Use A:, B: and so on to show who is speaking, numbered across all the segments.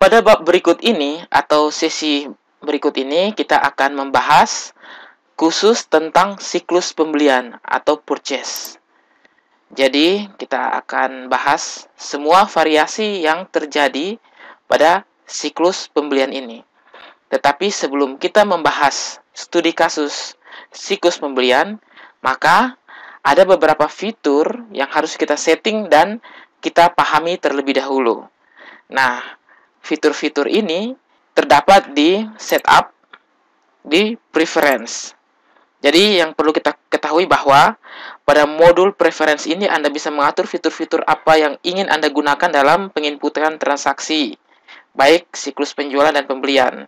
A: Pada bab berikut ini atau sesi berikut ini kita akan membahas khusus tentang siklus pembelian atau purchase. Jadi, kita akan bahas semua variasi yang terjadi pada siklus pembelian ini. Tetapi sebelum kita membahas studi kasus siklus pembelian, maka ada beberapa fitur yang harus kita setting dan kita pahami terlebih dahulu. Nah, Fitur-fitur ini terdapat di setup di preference. Jadi yang perlu kita ketahui bahwa pada modul preference ini Anda bisa mengatur fitur-fitur apa yang ingin Anda gunakan dalam penginputan transaksi, baik siklus penjualan dan pembelian.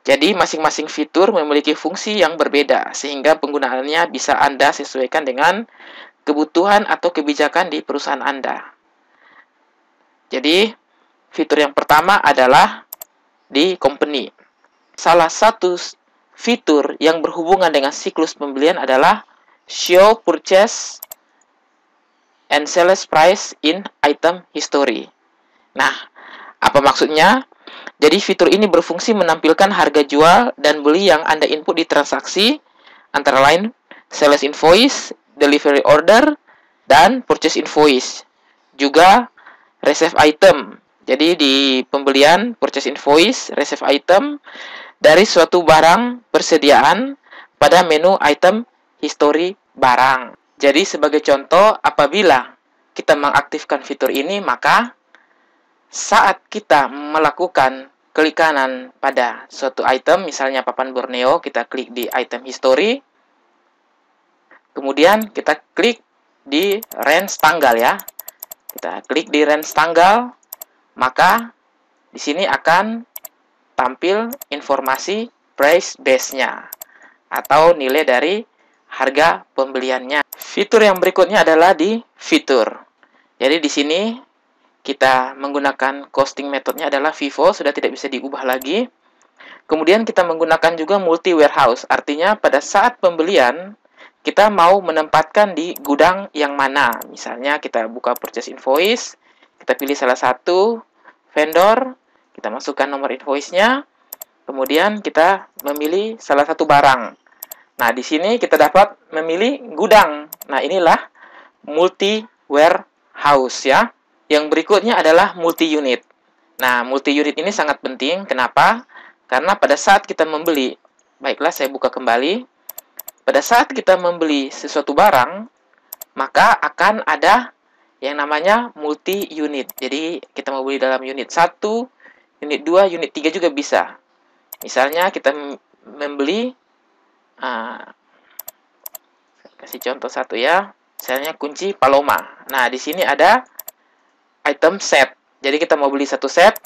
A: Jadi masing-masing fitur memiliki fungsi yang berbeda sehingga penggunaannya bisa Anda sesuaikan dengan kebutuhan atau kebijakan di perusahaan Anda. Jadi Fitur yang pertama adalah di company. Salah satu fitur yang berhubungan dengan siklus pembelian adalah show purchase and sales price in item history. Nah, apa maksudnya? Jadi fitur ini berfungsi menampilkan harga jual dan beli yang Anda input di transaksi antara lain sales invoice, delivery order, dan purchase invoice. Juga reserve item jadi di pembelian, purchase invoice, receive item dari suatu barang persediaan pada menu item history barang. Jadi sebagai contoh, apabila kita mengaktifkan fitur ini, maka saat kita melakukan klik kanan pada suatu item, misalnya papan Borneo, kita klik di item history, kemudian kita klik di range tanggal ya. Kita klik di range tanggal, maka di sini akan tampil informasi price base-nya atau nilai dari harga pembeliannya. Fitur yang berikutnya adalah di fitur. Jadi di sini kita menggunakan costing metodenya adalah FIFO, sudah tidak bisa diubah lagi. Kemudian kita menggunakan juga multi warehouse, artinya pada saat pembelian kita mau menempatkan di gudang yang mana. Misalnya kita buka purchase invoice, kita pilih salah satu vendor, kita masukkan nomor invoice-nya, kemudian kita memilih salah satu barang. Nah, di sini kita dapat memilih gudang. Nah, inilah multi warehouse ya. Yang berikutnya adalah multi unit. Nah, multi unit ini sangat penting. Kenapa? Karena pada saat kita membeli, baiklah saya buka kembali. Pada saat kita membeli sesuatu barang, maka akan ada yang namanya multi unit. Jadi kita mau beli dalam unit 1, unit 2, unit 3 juga bisa. Misalnya kita membeli uh, kasih contoh satu ya. Misalnya kunci Paloma. Nah, di sini ada item set. Jadi kita mau beli satu set,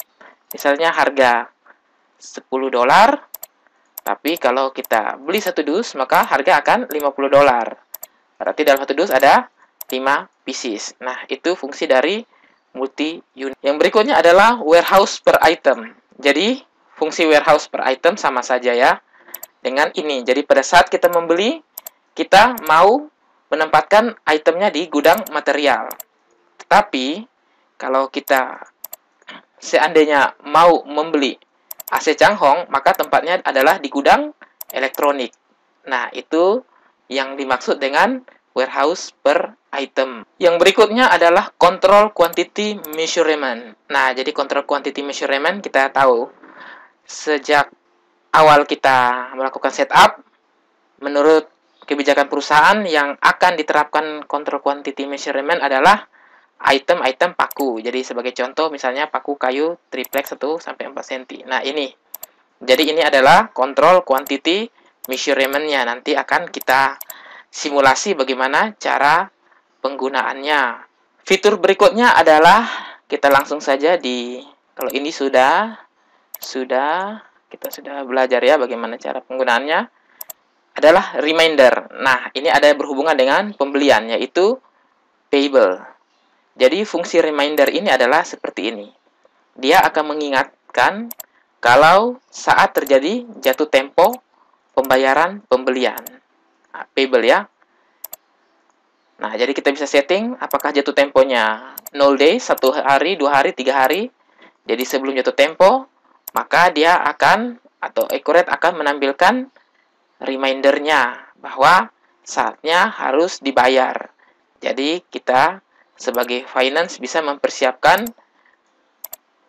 A: misalnya harga 10 dolar. Tapi kalau kita beli satu dus, maka harga akan 50 dolar. Berarti dalam satu dus ada optima Pieces. Nah, itu fungsi dari multi unit. Yang berikutnya adalah warehouse per item. Jadi, fungsi warehouse per item sama saja ya dengan ini. Jadi, pada saat kita membeli, kita mau menempatkan itemnya di gudang material. Tetapi, kalau kita seandainya mau membeli AC Changhong, maka tempatnya adalah di gudang elektronik. Nah, itu yang dimaksud dengan warehouse per item. Yang berikutnya adalah control quantity measurement. Nah, jadi control quantity measurement kita tahu sejak awal kita melakukan setup menurut kebijakan perusahaan yang akan diterapkan control quantity measurement adalah item-item paku. Jadi sebagai contoh misalnya paku kayu triplex 1 sampai 4 cm. Nah, ini. Jadi ini adalah control quantity measurement measurementnya nanti akan kita simulasi bagaimana cara penggunaannya. Fitur berikutnya adalah kita langsung saja di kalau ini sudah sudah kita sudah belajar ya bagaimana cara penggunaannya adalah reminder. Nah, ini ada berhubungan dengan pembelian yaitu payable. Jadi fungsi reminder ini adalah seperti ini. Dia akan mengingatkan kalau saat terjadi jatuh tempo pembayaran pembelian. Pebble ya. Nah, jadi kita bisa setting apakah jatuh temponya 0 day, 1 hari, 2 hari, 3 hari. Jadi sebelum jatuh tempo, maka dia akan atau accurate akan menampilkan remindernya bahwa saatnya harus dibayar. Jadi kita sebagai finance bisa mempersiapkan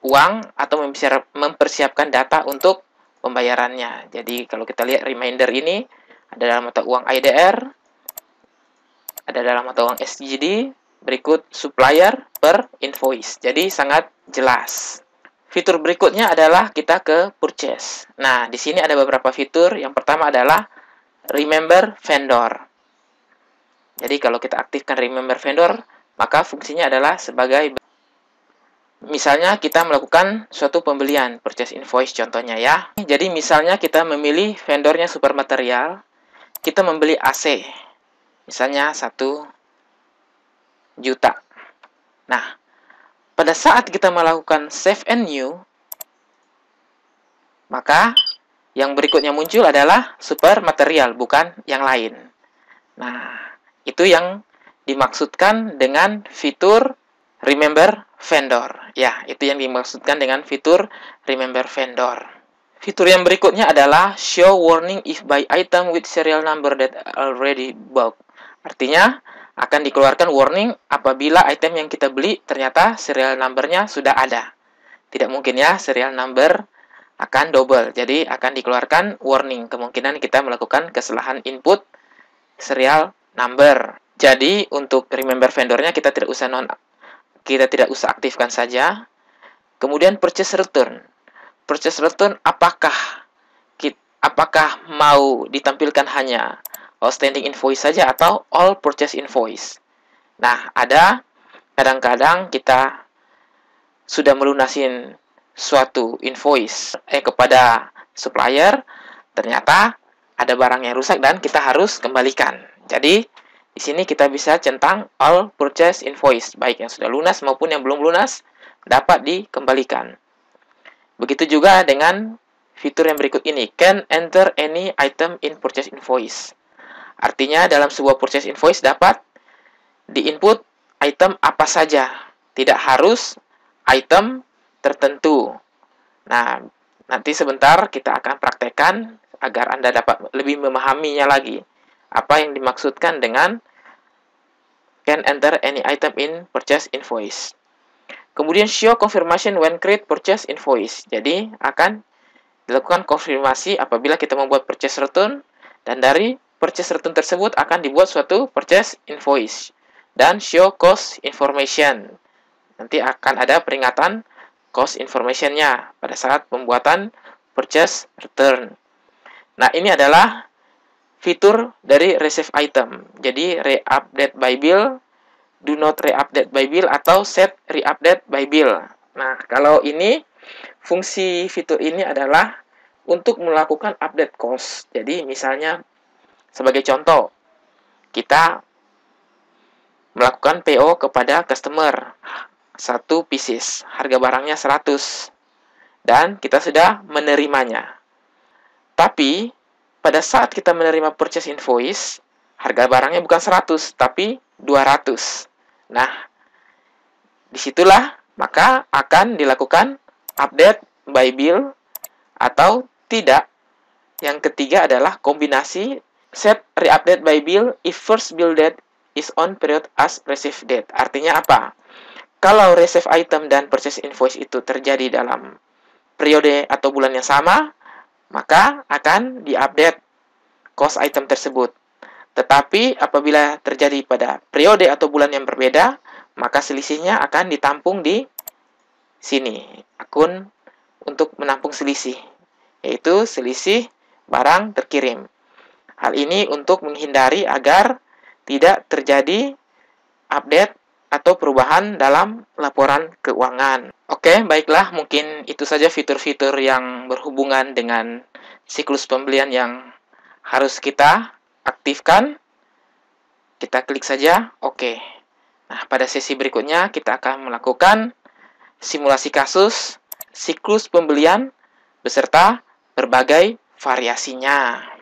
A: uang atau mempersiapkan data untuk pembayarannya. Jadi kalau kita lihat reminder ini ada dalam mata uang IDR, ada dalam mata uang SGD, berikut supplier per invoice. Jadi sangat jelas. Fitur berikutnya adalah kita ke purchase. Nah, di sini ada beberapa fitur. Yang pertama adalah remember vendor. Jadi kalau kita aktifkan remember vendor, maka fungsinya adalah sebagai misalnya kita melakukan suatu pembelian, purchase invoice contohnya ya. Jadi misalnya kita memilih vendornya super material, kita membeli AC misalnya 1 juta. Nah, pada saat kita melakukan save and new maka yang berikutnya muncul adalah super material bukan yang lain. Nah, itu yang dimaksudkan dengan fitur remember vendor. Ya, itu yang dimaksudkan dengan fitur remember vendor. Fitur yang berikutnya adalah show warning if by item with serial number that already bought. Artinya, akan dikeluarkan warning apabila item yang kita beli ternyata serial numbernya sudah ada. Tidak mungkin ya, serial number akan double. Jadi, akan dikeluarkan warning. Kemungkinan kita melakukan kesalahan input serial number. Jadi, untuk remember vendornya kita tidak usah non kita tidak usah aktifkan saja. Kemudian purchase return proses return apakah apakah mau ditampilkan hanya outstanding invoice saja atau all purchase invoice. Nah, ada kadang-kadang kita sudah melunasin suatu invoice eh kepada supplier, ternyata ada barang yang rusak dan kita harus kembalikan. Jadi, di sini kita bisa centang all purchase invoice, baik yang sudah lunas maupun yang belum lunas dapat dikembalikan. Begitu juga dengan fitur yang berikut ini, can enter any item in purchase invoice. Artinya dalam sebuah purchase invoice dapat diinput item apa saja, tidak harus item tertentu. Nah, nanti sebentar kita akan praktekkan agar Anda dapat lebih memahaminya lagi. Apa yang dimaksudkan dengan can enter any item in purchase invoice. Kemudian show confirmation when create purchase invoice. Jadi akan dilakukan konfirmasi apabila kita membuat purchase return dan dari purchase return tersebut akan dibuat suatu purchase invoice dan show cost information. Nanti akan ada peringatan cost informationnya pada saat pembuatan purchase return. Nah, ini adalah fitur dari receive item. Jadi, re-update by bill do not reupdate by bill atau set reupdate by bill. Nah, kalau ini fungsi fitur ini adalah untuk melakukan update cost. Jadi misalnya sebagai contoh kita melakukan PO kepada customer satu pieces, harga barangnya 100 dan kita sudah menerimanya. Tapi pada saat kita menerima purchase invoice, harga barangnya bukan 100 tapi 200. Nah, disitulah maka akan dilakukan update by bill atau tidak. Yang ketiga adalah kombinasi set reupdate by bill if first bill date is on period as receive date. Artinya apa? Kalau receive item dan purchase invoice itu terjadi dalam periode atau bulan yang sama, maka akan diupdate cost item tersebut. Tetapi apabila terjadi pada periode atau bulan yang berbeda, maka selisihnya akan ditampung di sini, akun untuk menampung selisih, yaitu selisih barang terkirim. Hal ini untuk menghindari agar tidak terjadi update atau perubahan dalam laporan keuangan. Oke, baiklah, mungkin itu saja fitur-fitur yang berhubungan dengan siklus pembelian yang harus kita aktifkan. Kita klik saja oke. Nah, pada sesi berikutnya kita akan melakukan simulasi kasus, siklus pembelian beserta berbagai variasinya.